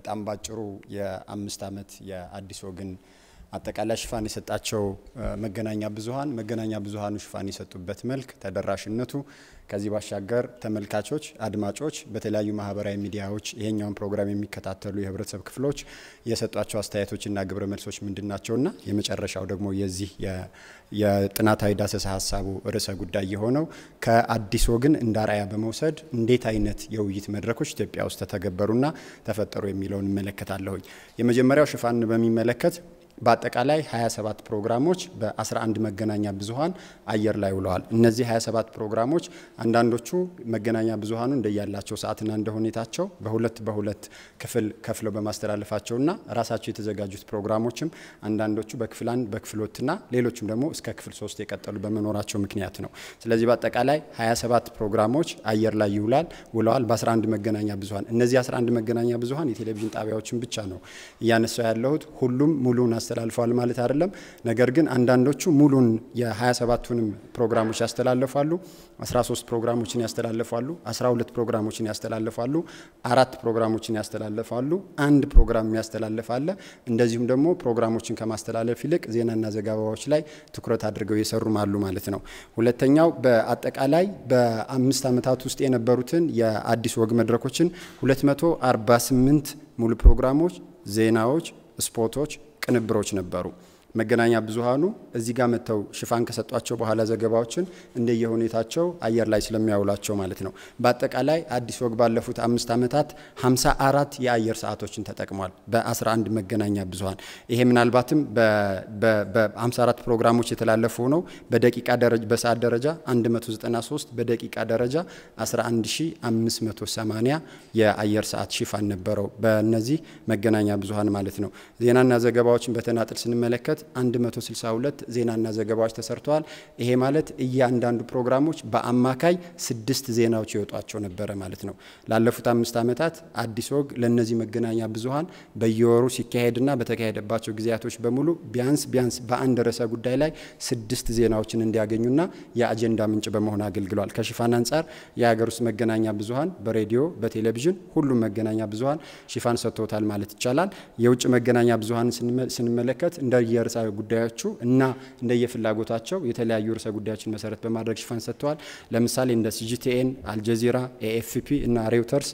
በጣም ባጭሩ የአምስት ዓመት የአዲስ ወግን አጠቃላይ ሽፋን የሰጣቸው መገናኛ ብዙሃን መገናኛ ብዙኃኑ ሽፋን የሰጡበት መልክ ተደራሽነቱ፣ ከዚህ ባሻገር ተመልካቾች፣ አድማጮች በተለያዩ ማህበራዊ ሚዲያዎች ይሄኛውን ፕሮግራም የሚከታተሉ የህብረተሰብ ክፍሎች የሰጧቸው አስተያየቶችና ግብረ መልሶች ምንድን ናቸውና የመጨረሻው ደግሞ የዚህ የጥናታዊ ዳሰሳ ሀሳቡ ርዕሰ ጉዳይ የሆነው ከአዲስ ወግን እንደ አርአያ በመውሰድ እንዴት አይነት የውይይት መድረኮች ኢትዮጵያ ውስጥ ተተገበሩና ተፈጠሩ የሚለውን እመለከታለሁኝ። የመጀመሪያው ሽፋን በሚመለከት በአጠቃላይ 27 ፕሮግራሞች በ11 መገናኛ ብዙሃን አየር ላይ ውለዋል። እነዚህ 27 ፕሮግራሞች አንዳንዶቹ መገናኛ ብዙሃኑ እንደያላቸው ሰዓትና እንደ ሁኔታቸው በሁለት በሁለት ክፍል ከፍለው በማስተላለፋቸውና ራሳቸው የተዘጋጁት ፕሮግራሞችም አንዳንዶቹ በክፍል አንድ በክፍሎትና ሌሎችም ደግሞ እስከ ክፍል ሶስት የቀጠሉ በመኖራቸው ምክንያት ነው። ስለዚህ በአጠቃላይ 27 ፕሮግራሞች አየር ላይ ይውላል ውለዋል በ11 መገናኛ ብዙሃን። እነዚህ 11 መገናኛ ብዙሃን የቴሌቪዥን ጣቢያዎችን ብቻ ነው እያነሳው ያለሁት ሁሉም ሙሉውን ያስተላልፈዋል ማለት አይደለም። ነገር ግን አንዳንዶቹ ሙሉን የ27ቱንም ፕሮግራሞች ያስተላልፋሉ፣ 13 ፕሮግራሞችን ያስተላልፋሉ፣ 12 ፕሮግራሞችን ያስተላልፋሉ፣ አራት ፕሮግራሞችን ያስተላልፋሉ፣ አንድ ፕሮግራም ያስተላልፋለ። እንደዚሁም ደግሞ ፕሮግራሞችን ከማስተላለፍ ይልቅ ዜናና ዘገባዎች ላይ ትኩረት አድርገው የሰሩም አሉ ማለት ነው። ሁለተኛው በአጠቃላይ በአምስት ዓመታት ውስጥ የነበሩትን የአዲስ ወግ መድረኮችን 248 ሙሉ ፕሮግራሞች፣ ዜናዎች፣ ስፖርቶች ቅንብሮች ነበሩ። መገናኛ ብዙሃኑ እዚህ ጋር መጥተው ሽፋን ከሰጧቸው በኋላ ዘገባዎችን እንደየሁኔታቸው አየር ላይ ስለሚያውላቸው ማለት ነው። በአጠቃላይ አዲስ ወግ ባለፉት አምስት ዓመታት 54 የአየር ሰዓቶችን ተጠቅሟል በ11 መገናኛ ብዙሃን። ይሄ ምናልባትም በ54 ፕሮግራሞች የተላለፉ ነው። በደቂቃ ደረጃ በሰዓት ደረጃ 193 በደቂቃ ደረጃ 11580 የአየር ሰዓት ሽፋን ነበረው በእነዚህ መገናኛ ብዙሃን ማለት ነው። ዜናና ዘገባዎችን በተናጥል ስንመለከት የሚመለከት 162 ዜናና ዘገባዎች ተሰርተዋል። ይሄ ማለት እያንዳንዱ ፕሮግራሞች በአማካይ ስድስት ዜናዎች ይወጧቸው ነበረ ማለት ነው። ላለፉት አምስት ዓመታት አዲስ ወግ ለእነዚህ መገናኛ ብዙሃን በየወሩ ሲካሄድና በተካሄደባቸው ጊዜያቶች በሙሉ ቢያንስ ቢያንስ በአንድ ርዕሰ ጉዳይ ላይ ስድስት ዜናዎችን እንዲያገኙና የአጀንዳ ምንጭ በመሆን አገልግሏል። ከሽፋን አንጻር የሀገር ውስጥ መገናኛ ብዙሃን በሬዲዮ በቴሌቪዥን ሁሉም መገናኛ ብዙሃን ሽፋን ሰጥቶታል ማለት ይቻላል። የውጭ መገናኛ ብዙሃን ስንመለከት እንደ ርዕሰ ጉዳዮቹ እና እንደየፍላጎታቸው የተለያዩ ርዕሰ ጉዳዮችን መሰረት በማድረግ ሽፋን ሰጥተዋል። ለምሳሌ እንደ ሲጂቲኤን፣ አልጀዚራ፣ ኤኤፍፒ እና ሬውተርስ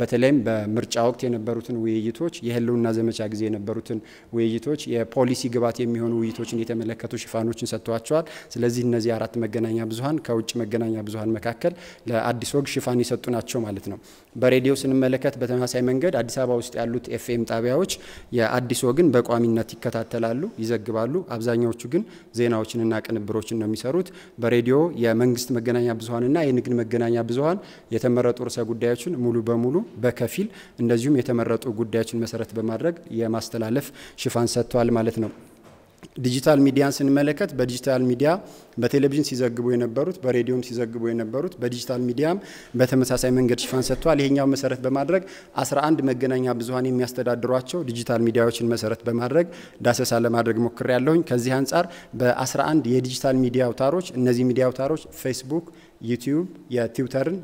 በተለይም በምርጫ ወቅት የነበሩትን ውይይቶች፣ የህልውና ዘመቻ ጊዜ የነበሩትን ውይይቶች፣ የፖሊሲ ግባት የሚሆኑ ውይይቶችን የተመለከቱ ሽፋኖችን ሰጥተዋቸዋል። ስለዚህ እነዚህ አራት መገናኛ ብዙሀን ከውጭ መገናኛ ብዙሀን መካከል ለአዲስ ወግ ሽፋን የሰጡ ናቸው ማለት ነው። በሬዲዮ ስንመለከት በተመሳሳይ መንገድ አዲስ አበባ ውስጥ ያሉት ኤፍኤም ጣቢያዎች የአዲስ ወግን በቋሚነት ይከታተላሉ። ይዘግባሉ። አብዛኛዎቹ ግን ዜናዎችንና ቅንብሮችን ነው የሚሰሩት። በሬዲዮ የመንግስት መገናኛ ብዙሀንና የንግድ መገናኛ ብዙሀን የተመረጡ ርዕሰ ጉዳዮችን ሙሉ በሙሉ በከፊል እንደዚሁም የተመረጡ ጉዳዮችን መሰረት በማድረግ የማስተላለፍ ሽፋን ሰጥቷል ማለት ነው። ዲጂታል ሚዲያን ስንመለከት በዲጂታል ሚዲያ በቴሌቪዥን ሲዘግቡ የነበሩት በሬዲዮም ሲዘግቡ የነበሩት በዲጂታል ሚዲያም በተመሳሳይ መንገድ ሽፋን ሰጥቷል። ይሄኛው መሰረት በማድረግ 11 መገናኛ ብዙሀን የሚያስተዳድሯቸው ዲጂታል ሚዲያዎችን መሰረት በማድረግ ዳሰሳ ለማድረግ ሞክሬ ያለሁኝ። ከዚህ አንጻር በ11 የዲጂታል ሚዲያ አውታሮች እነዚህ ሚዲያ አውታሮች ፌስቡክ ዩቲዩብ የትዊተርን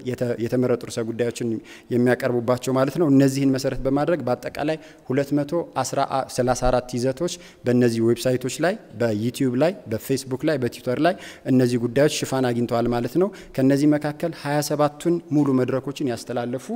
የተመረጡ ርዕሰ ጉዳዮችን የሚያቀርቡባቸው ማለት ነው። እነዚህን መሰረት በማድረግ በአጠቃላይ 234 ይዘቶች በእነዚህ ዌብሳይቶች ላይ በዩቲዩብ ላይ በፌስቡክ ላይ በትዊተር ላይ እነዚህ ጉዳዮች ሽፋን አግኝተዋል ማለት ነው። ከነዚህ መካከል 27ቱን ሙሉ መድረኮችን ያስተላለፉ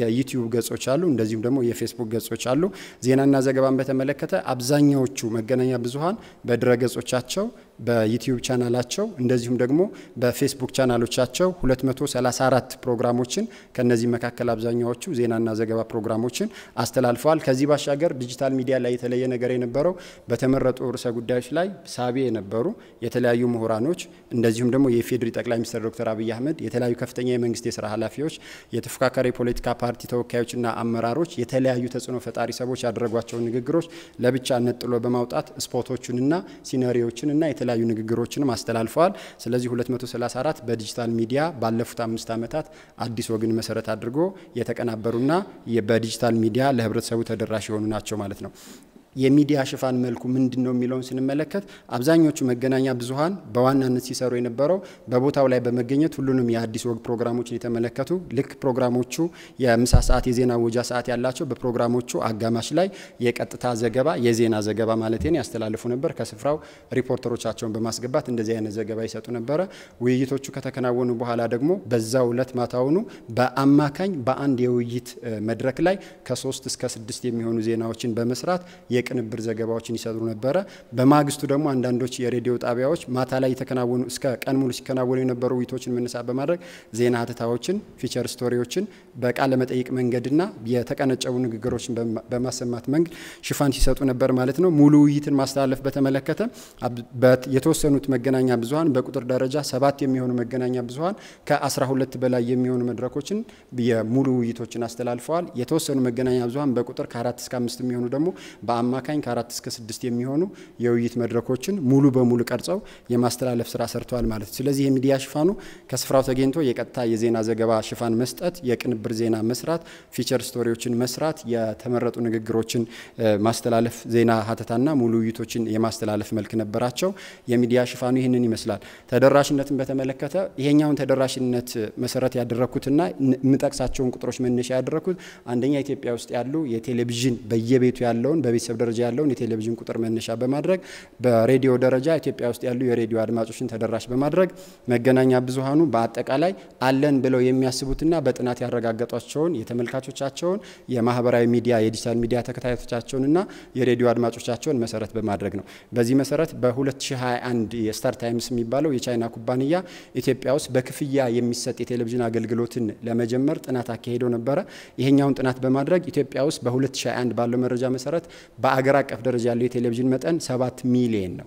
የዩቲዩብ ገጾች አሉ። እንደዚሁም ደግሞ የፌስቡክ ገጾች አሉ። ዜናና ዘገባን በተመለከተ አብዛኛዎቹ መገናኛ ብዙሃን በድረ ገጾቻቸው በዩትዩብ ቻናላቸው እንደዚሁም ደግሞ በፌስቡክ ቻናሎቻቸው 234 ፕሮግራሞችን ከነዚህ መካከል አብዛኛዎቹ ዜናና ዘገባ ፕሮግራሞችን አስተላልፈዋል። ከዚህ ባሻገር ዲጂታል ሚዲያ ላይ የተለየ ነገር የነበረው በተመረጡ ርዕሰ ጉዳዮች ላይ ሳቢ የነበሩ የተለያዩ ምሁራኖች እንደዚሁም ደግሞ የኢፌዴሪ ጠቅላይ ሚኒስትር ዶክተር አብይ አህመድ፣ የተለያዩ ከፍተኛ የመንግስት የስራ ኃላፊዎች፣ የተፎካካሪ የፖለቲካ ፓርቲ ተወካዮችና አመራሮች፣ የተለያዩ ተጽዕኖ ፈጣሪ ሰዎች ያደረጓቸውን ንግግሮች ለብቻ ነጥሎ በማውጣት ስፖቶቹንና ሲነሪዎችን እና የተለያዩ ንግግሮችንም አስተላልፈዋል። ስለዚህ 234 በዲጂታል ሚዲያ ባለፉት አምስት ዓመታት አዲስ ወግን መሰረት አድርጎ የተቀናበሩና በዲጂታል ሚዲያ ለህብረተሰቡ ተደራሽ የሆኑ ናቸው ማለት ነው። የሚዲያ ሽፋን መልኩ ምንድን ነው የሚለውን ስንመለከት አብዛኞቹ መገናኛ ብዙሀን በዋናነት ሲሰሩ የነበረው በቦታው ላይ በመገኘት ሁሉንም የአዲስ ወግ ፕሮግራሞችን የተመለከቱ ልክ ፕሮግራሞቹ የምሳ ሰዓት የዜና ወጃ ሰዓት ያላቸው በፕሮግራሞቹ አጋማሽ ላይ የቀጥታ ዘገባ የዜና ዘገባ ማለት ያስተላልፉ ነበር። ከስፍራው ሪፖርተሮቻቸውን በማስገባት እንደዚህ አይነት ዘገባ ይሰጡ ነበረ። ውይይቶቹ ከተከናወኑ በኋላ ደግሞ በዛው ዕለት ማታውኑ በአማካኝ በአንድ የውይይት መድረክ ላይ ከሶስት እስከ ስድስት የሚሆኑ ዜናዎችን በመስራት የቅንብር ዘገባዎችን ይሰሩ ነበረ። በማግስቱ ደግሞ አንዳንዶች የሬዲዮ ጣቢያዎች ማታ ላይ የተከናወኑ እስከ ቀን ሙሉ ሲከናወኑ የነበሩ ውይይቶችን መነሳ በማድረግ ዜና ሀተታዎችን፣ ፊቸር ስቶሪዎችን በቃለ መጠይቅ መንገድና የተቀነጨቡ ንግግሮችን በማሰማት መንገድ ሽፋን ሲሰጡ ነበር ማለት ነው። ሙሉ ውይይትን ማስተላለፍ በተመለከተ የተወሰኑት መገናኛ ብዙሀን በቁጥር ደረጃ ሰባት የሚሆኑ መገናኛ ብዙሀን ከ ሁለት በላይ የሚሆኑ መድረኮችን የሙሉ ውይይቶችን አስተላልፈዋል። የተወሰኑ መገናኛ ብዙሀን በቁጥር ከአራት እስከ አምስት የሚሆኑ ደግሞ በአማ በአማካኝ ከአራት እስከ ስድስት የሚሆኑ የውይይት መድረኮችን ሙሉ በሙሉ ቀርጸው የማስተላለፍ ስራ ሰርተዋል ማለት ነው። ስለዚህ የሚዲያ ሽፋኑ ከስፍራው ተገኝቶ የቀጥታ የዜና ዘገባ ሽፋን መስጠት፣ የቅንብር ዜና መስራት፣ ፊቸር ስቶሪዎችን መስራት፣ የተመረጡ ንግግሮችን ማስተላለፍ፣ ዜና ሀተታና ሙሉ ውይይቶችን የማስተላለፍ መልክ ነበራቸው። የሚዲያ ሽፋኑ ይህንን ይመስላል። ተደራሽነትን በተመለከተ ይሄኛውን ተደራሽነት መሰረት ያደረግኩትና የምጠቅሳቸውን ቁጥሮች መነሻ ያደረግኩት አንደኛ ኢትዮጵያ ውስጥ ያሉ የቴሌቪዥን በየቤቱ ያለውን በቤተሰብ በቤተሰብ ደረጃ ያለውን የቴሌቪዥን ቁጥር መነሻ በማድረግ በሬዲዮ ደረጃ ኢትዮጵያ ውስጥ ያሉ የሬዲዮ አድማጮችን ተደራሽ በማድረግ መገናኛ ብዙሃኑ በአጠቃላይ አለን ብለው የሚያስቡትና በጥናት ያረጋገጧቸውን የተመልካቾቻቸውን የማህበራዊ ሚዲያ የዲጂታል ሚዲያ ተከታዮቻቸውንና የሬዲዮ አድማጮቻቸውን መሰረት በማድረግ ነው። በዚህ መሰረት በ2021 የስታር ታይምስ የሚባለው የቻይና ኩባንያ ኢትዮጵያ ውስጥ በክፍያ የሚሰጥ የቴሌቪዥን አገልግሎትን ለመጀመር ጥናት አካሄደው ነበረ። ይሄኛውን ጥናት በማድረግ ኢትዮጵያ ውስጥ በ2021 ባለው መረጃ መሰረት በአገር አቀፍ ደረጃ ያለው የቴሌቪዥን መጠን ሰባት ሚሊየን ነው።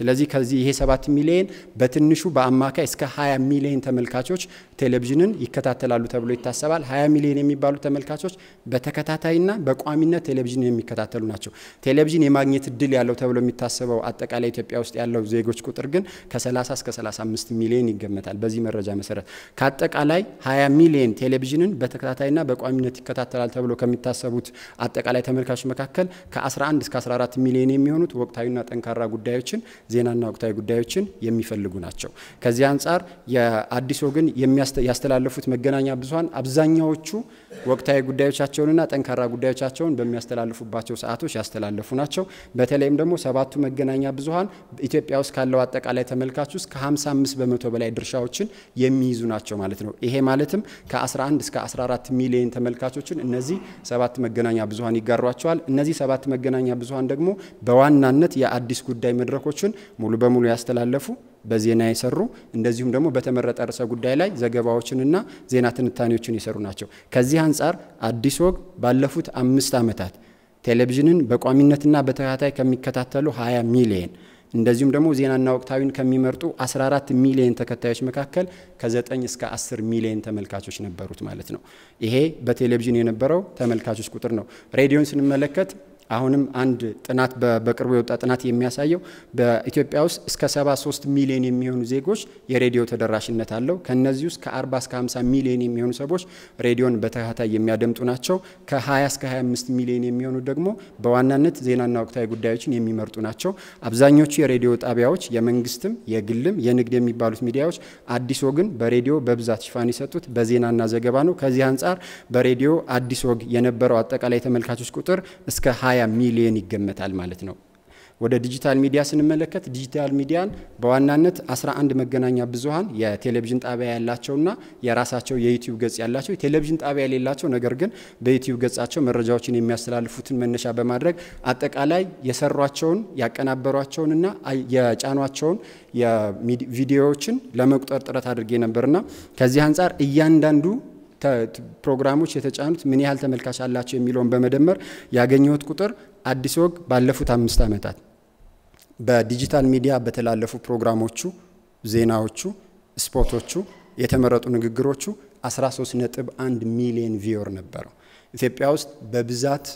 ስለዚህ ከዚህ ይሄ 7 ሚሊዮን በትንሹ በአማካይ እስከ 20 ሚሊዮን ተመልካቾች ቴሌቪዥንን ይከታተላሉ ተብሎ ይታሰባል። 20 ሚሊዮን የሚባሉ ተመልካቾች በተከታታይና በቋሚነት ቴሌቪዥን የሚከታተሉ ናቸው። ቴሌቪዥን የማግኘት እድል ያለው ተብሎ የሚታሰበው አጠቃላይ ኢትዮጵያ ውስጥ ያለው ዜጎች ቁጥር ግን ከ30 እስከ 35 ሚሊዮን ይገመታል። በዚህ መረጃ መሰረት ከአጠቃላይ 20 ሚሊዮን ቴሌቪዥንን በተከታታይና በቋሚነት ይከታተላል ተብሎ ከሚታሰቡት አጠቃላይ ተመልካቾች መካከል ከ11 እስከ 14 ሚሊዮን የሚሆኑት ወቅታዊና ጠንካራ ጉዳዮችን ዜናና ወቅታዊ ጉዳዮችን የሚፈልጉ ናቸው። ከዚህ አንጻር የአዲስ ወግን ያስተላለፉት መገናኛ ብዙኃን አብዛኛዎቹ ወቅታዊ ጉዳዮቻቸውንና ጠንካራ ጉዳዮቻቸውን በሚያስተላልፉባቸው ሰዓቶች ያስተላለፉ ናቸው። በተለይም ደግሞ ሰባቱ መገናኛ ብዙኃን ኢትዮጵያ ውስጥ ካለው አጠቃላይ ተመልካች ውስጥ ከ55 በመቶ በላይ ድርሻዎችን የሚይዙ ናቸው ማለት ነው። ይሄ ማለትም ከ11 እስከ 14 ሚሊዮን ተመልካቾችን እነዚህ ሰባት መገናኛ ብዙኃን ይጋሯቸዋል። እነዚህ ሰባት መገናኛ ብዙኃን ደግሞ በዋናነት የአዲስ ጉዳይ መድረኮችን ሙሉ በሙሉ ያስተላለፉ በዜና የሰሩ እንደዚሁም ደግሞ በተመረጠ ርዕሰ ጉዳይ ላይ ዘገባዎችንና ዜና ትንታኔዎችን የሰሩ ናቸው። ከዚህ አንጻር አዲስ ወግ ባለፉት አምስት ዓመታት ቴሌቪዥንን በቋሚነትና በተከታታይ ከሚከታተሉ 20 ሚሊየን እንደዚሁም ደግሞ ዜናና ወቅታዊን ከሚመርጡ 14 ሚሊዮን ተከታዮች መካከል ከ9 እስከ 10 ሚሊየን ተመልካቾች ነበሩት ማለት ነው። ይሄ በቴሌቪዥን የነበረው ተመልካቾች ቁጥር ነው። ሬዲዮን ስንመለከት አሁንም አንድ ጥናት በቅርቡ የወጣ ጥናት የሚያሳየው በኢትዮጵያ ውስጥ እስከ 73 ሚሊዮን የሚሆኑ ዜጎች የሬዲዮ ተደራሽነት አለው። ከነዚህ ውስጥ ከ40 እስከ 50 ሚሊዮን የሚሆኑ ሰዎች ሬዲዮን በተከታታይ የሚያደምጡ ናቸው። ከ20 እስከ 25 ሚሊዮን የሚሆኑ ደግሞ በዋናነት ዜናና ወቅታዊ ጉዳዮችን የሚመርጡ ናቸው። አብዛኞቹ የሬዲዮ ጣቢያዎች የመንግስትም፣ የግልም፣ የንግድ የሚባሉት ሚዲያዎች አዲስ ወግን በሬዲዮ በብዛት ሽፋን የሰጡት በዜናና ዘገባ ነው። ከዚህ አንጻር በሬዲዮ አዲስ ወግ የነበረው አጠቃላይ ተመልካቾች ቁጥር እስከ 20 20 ሚሊዮን ይገመታል ማለት ነው። ወደ ዲጂታል ሚዲያ ስንመለከት ዲጂታል ሚዲያን በዋናነት 11 መገናኛ ብዙሃን የቴሌቪዥን ጣቢያ ያላቸውና የራሳቸው የዩቲዩብ ገጽ ያላቸው የቴሌቪዥን ጣቢያ የሌላቸው ነገር ግን በዩቲዩብ ገጻቸው መረጃዎችን የሚያስተላልፉትን መነሻ በማድረግ አጠቃላይ የሰሯቸውን ያቀናበሯቸውንና የጫኗቸውን የቪዲዮዎችን ለመቁጠር ጥረት አድርጌ ነበርና ከዚህ አንጻር እያንዳንዱ ፕሮግራሞች የተጫኑት ምን ያህል ተመልካች አላቸው የሚለውን በመደመር ያገኘሁት ቁጥር አዲስ ወግ ባለፉት አምስት ዓመታት በዲጂታል ሚዲያ በተላለፉ ፕሮግራሞቹ፣ ዜናዎቹ፣ ስፖቶቹ የተመረጡ ንግግሮቹ 13.1 ሚሊዮን ቪዮር ነበረው። ኢትዮጵያ ውስጥ በብዛት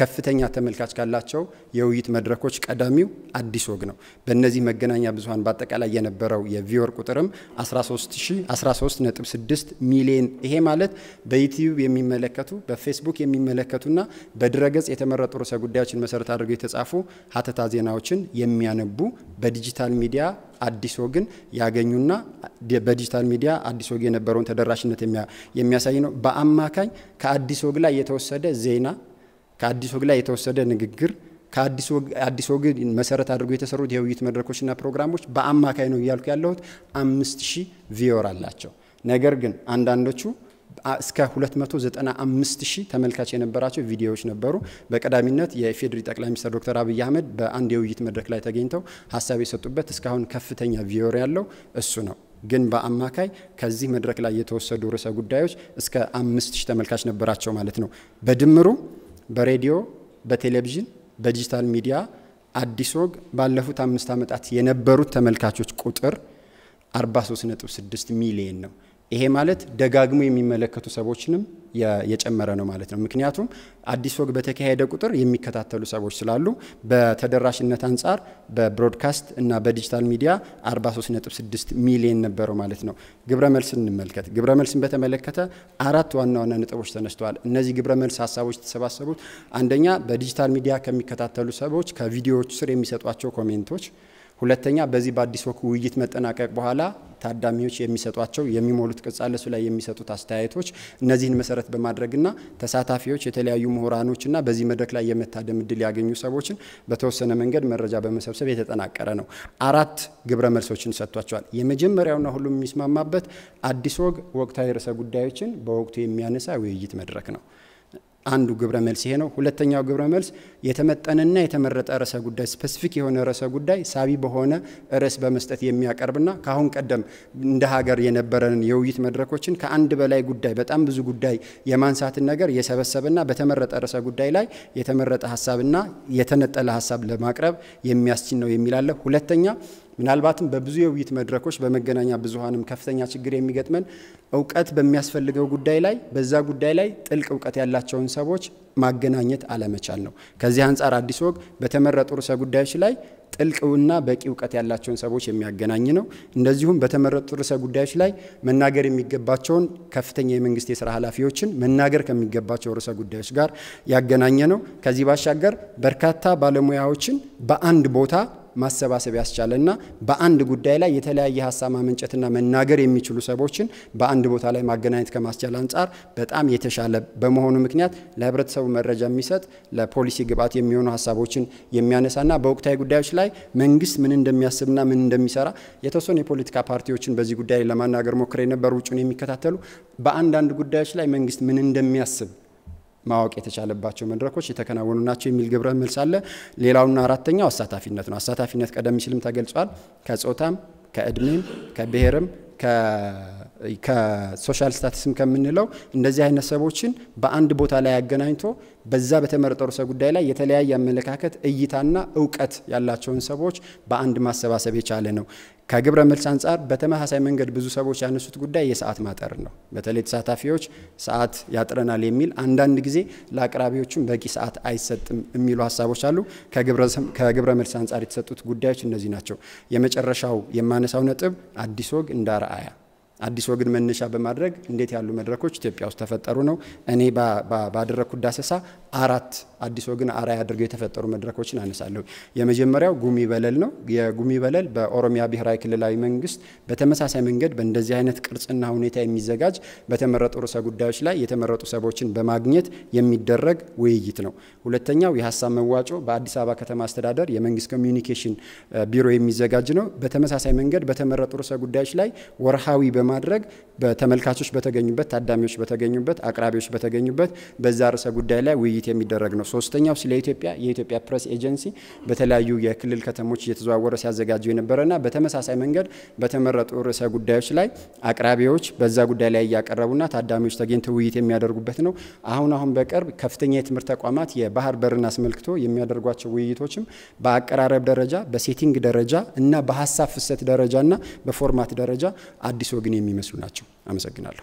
ከፍተኛ ተመልካች ካላቸው የውይይት መድረኮች ቀዳሚው አዲስ ወግ ነው። በእነዚህ መገናኛ ብዙሀን በአጠቃላይ የነበረው የቪወር ቁጥርም 13.6 ሚሊዮን። ይሄ ማለት በዩትዩብ የሚመለከቱ በፌስቡክ የሚመለከቱና በድረገጽ የተመረጡ ርዕሰ ጉዳዮችን መሰረት አድርገው የተጻፉ ሀተታ ዜናዎችን የሚያነቡ በዲጂታል ሚዲያ አዲስ ወግን ያገኙና በዲጂታል ሚዲያ አዲስ ወግ የነበረውን ተደራሽነት የሚያሳይ ነው። በአማካኝ ከአዲስ ወግ ላይ የተወሰደ ዜና ከአዲስ ወግ ላይ የተወሰደ ንግግር ከአዲስ ወግ መሰረት አድርጎ የተሰሩት የውይይት መድረኮችና ፕሮግራሞች በአማካይ ነው እያልኩ ያለሁት አምስት ሺህ ቪዮር አላቸው። ነገር ግን አንዳንዶቹ እስከ 295 ሺህ ተመልካች የነበራቸው ቪዲዮዎች ነበሩ። በቀዳሚነት የኢፌዴሪ ጠቅላይ ሚኒስትር ዶክተር አብይ አህመድ በአንድ የውይይት መድረክ ላይ ተገኝተው ሀሳብ የሰጡበት እስካሁን ከፍተኛ ቪዮር ያለው እሱ ነው። ግን በአማካይ ከዚህ መድረክ ላይ የተወሰዱ ርዕሰ ጉዳዮች እስከ አምስት ሺህ ተመልካች ነበራቸው ማለት ነው። በድምሩ በሬዲዮ፣ በቴሌቪዥን፣ በዲጂታል ሚዲያ አዲስ ወግ ባለፉት አምስት ዓመታት የነበሩት ተመልካቾች ቁጥር 43.6 ሚሊየን ነው። ይሄ ማለት ደጋግሞ የሚመለከቱ ሰዎችንም የጨመረ ነው ማለት ነው። ምክንያቱም አዲስ ወግ በተካሄደ ቁጥር የሚከታተሉ ሰዎች ስላሉ በተደራሽነት አንጻር በብሮድካስት እና በዲጂታል ሚዲያ 43.6 ሚሊዮን ነበረው ማለት ነው። ግብረ መልስን እንመልከት። ግብረ መልስን በተመለከተ አራት ዋና ዋና ነጥቦች ተነስተዋል። እነዚህ ግብረ መልስ ሀሳቦች የተሰባሰቡት አንደኛ በዲጂታል ሚዲያ ከሚከታተሉ ሰዎች ከቪዲዮዎች ስር የሚሰጧቸው ኮሜንቶች ሁለተኛ በዚህ በአዲስ ወግ ውይይት መጠናቀቅ በኋላ ታዳሚዎች የሚሰጧቸው የሚሞሉት ቅጽ አለ፣ እሱ ላይ የሚሰጡት አስተያየቶች እነዚህን መሰረት በማድረግና ተሳታፊዎች የተለያዩ ምሁራኖችና በዚህ መድረክ ላይ የመታደም እድል ያገኙ ሰዎችን በተወሰነ መንገድ መረጃ በመሰብሰብ የተጠናቀረ ነው። አራት ግብረ መልሶችን ሰጥቷቸዋል። የመጀመሪያውና ሁሉም የሚስማማበት አዲስ ወግ ወቅታዊ ርዕሰ ጉዳዮችን በወቅቱ የሚያነሳ ውይይት መድረክ ነው። አንዱ ግብረ መልስ ይሄ ነው። ሁለተኛው ግብረ መልስ የተመጠነና የተመረጠ ርዕሰ ጉዳይ ስፔሲፊክ የሆነ ርዕሰ ጉዳይ ሳቢ በሆነ ርዕስ በመስጠት የሚያቀርብና ከአሁን ቀደም እንደ ሀገር የነበረን የውይይት መድረኮችን ከአንድ በላይ ጉዳይ በጣም ብዙ ጉዳይ የማንሳትን ነገር የሰበሰበና በተመረጠ ርዕሰ ጉዳይ ላይ የተመረጠ ሀሳብና የተነጠለ ሀሳብ ለማቅረብ የሚያስችል ነው የሚላለ ሁለተኛ ምናልባትም በብዙ የውይይት መድረኮች በመገናኛ ብዙሃንም ከፍተኛ ችግር የሚገጥመን እውቀት በሚያስፈልገው ጉዳይ ላይ በዛ ጉዳይ ላይ ጥልቅ እውቀት ያላቸውን ሰዎች ማገናኘት አለመቻል ነው። ከዚህ አንጻር አዲስ ወግ በተመረጡ ርዕሰ ጉዳዮች ላይ ጥልቅና በቂ እውቀት ያላቸውን ሰዎች የሚያገናኝ ነው። እንደዚሁም በተመረጡ ርዕሰ ጉዳዮች ላይ መናገር የሚገባቸውን ከፍተኛ የመንግስት የስራ ኃላፊዎችን መናገር ከሚገባቸው ርዕሰ ጉዳዮች ጋር ያገናኘ ነው። ከዚህ ባሻገር በርካታ ባለሙያዎችን በአንድ ቦታ ማሰባሰብ ያስቻለ እና በአንድ ጉዳይ ላይ የተለያየ ሀሳብ ማመንጨትና መናገር የሚችሉ ሰዎችን በአንድ ቦታ ላይ ማገናኘት ከማስቻል አንጻር በጣም የተሻለ በመሆኑ ምክንያት ለህብረተሰቡ መረጃ የሚሰጥ ለፖሊሲ ግብዓት የሚሆኑ ሀሳቦችን የሚያነሳና በወቅታዊ ጉዳዮች ላይ መንግስት ምን እንደሚያስብና ምን እንደሚሰራ የተወሰኑ የፖለቲካ ፓርቲዎችን በዚህ ጉዳይ ለማናገር ሞክረ የነበሩ ውጭን የሚከታተሉ በአንዳንድ ጉዳዮች ላይ መንግስት ምን እንደሚያስብ ማወቅ የተቻለባቸው መድረኮች የተከናወኑ ናቸው የሚል ግብረ መልስ አለ። ሌላውና አራተኛው አሳታፊነት ነው። አሳታፊነት ቀደም ሲልም ተገልጿል። ከጾታም ከእድሜም ከብሔርም ከሶሻል ስታትስም ከምንለው እንደዚህ አይነት ሰዎችን በአንድ ቦታ ላይ አገናኝቶ በዛ በተመረጠ ርዕሰ ጉዳይ ላይ የተለያየ አመለካከት፣ እይታና እውቀት ያላቸውን ሰዎች በአንድ ማሰባሰብ የቻለ ነው። ከግብረ መልስ አንጻር በተመሳሳይ መንገድ ብዙ ሰዎች ያነሱት ጉዳይ የሰዓት ማጠር ነው። በተለይ ተሳታፊዎች ሰዓት ያጥረናል የሚል አንዳንድ ጊዜ ለአቅራቢዎቹም በቂ ሰዓት አይሰጥም የሚሉ ሀሳቦች አሉ። ከግብረ መልስ አንጻር የተሰጡት ጉዳዮች እነዚህ ናቸው። የመጨረሻው የማነሳው ነጥብ አዲስ ወግ እንደ አርአያ አዲስ ወግን መነሻ በማድረግ እንዴት ያሉ መድረኮች ኢትዮጵያ ውስጥ ተፈጠሩ ነው። እኔ ባደረግኩት ዳሰሳ አራት አዲስ ወግን አርአያ አድርገው የተፈጠሩ መድረኮችን አነሳለሁ። የመጀመሪያው ጉሚ በለል ነው። የጉሚ በለል በኦሮሚያ ብሔራዊ ክልላዊ መንግስት በተመሳሳይ መንገድ በእንደዚህ አይነት ቅርጽና ሁኔታ የሚዘጋጅ በተመረጡ ርዕሰ ጉዳዮች ላይ የተመረጡ ሰዎችን በማግኘት የሚደረግ ውይይት ነው። ሁለተኛው የሀሳብ መዋጮ በአዲስ አበባ ከተማ አስተዳደር የመንግስት ኮሚኒኬሽን ቢሮ የሚዘጋጅ ነው። በተመሳሳይ መንገድ በተመረጡ ርዕሰ ጉዳዮች ላይ ወርሃዊ በማድረግ በተመልካቾች በተገኙበት፣ ታዳሚዎች በተገኙበት፣ አቅራቢዎች በተገኙበት በዛ ርዕሰ ጉዳይ ላይ ውይይት የሚደረግ ነው። ሶስተኛው ስለ ኢትዮጵያ የኢትዮጵያ ፕሬስ ኤጀንሲ በተለያዩ የክልል ከተሞች እየተዘዋወረ ሲያዘጋጀው የነበረና በተመሳሳይ መንገድ በተመረጡ ርዕሰ ጉዳዮች ላይ አቅራቢዎች በዛ ጉዳይ ላይ እያቀረቡና ታዳሚዎች ተገኝተው ውይይት የሚያደርጉበት ነው። አሁን አሁን በቅርብ ከፍተኛ የትምህርት ተቋማት የባህር በርን አስመልክቶ የሚያደርጓቸው ውይይቶችም በአቀራረብ ደረጃ፣ በሴቲንግ ደረጃ እና በሀሳብ ፍሰት ደረጃ በፎርማት ደረጃ አዲስ ወግን የሚመስሉ ናቸው። አመሰግናለሁ።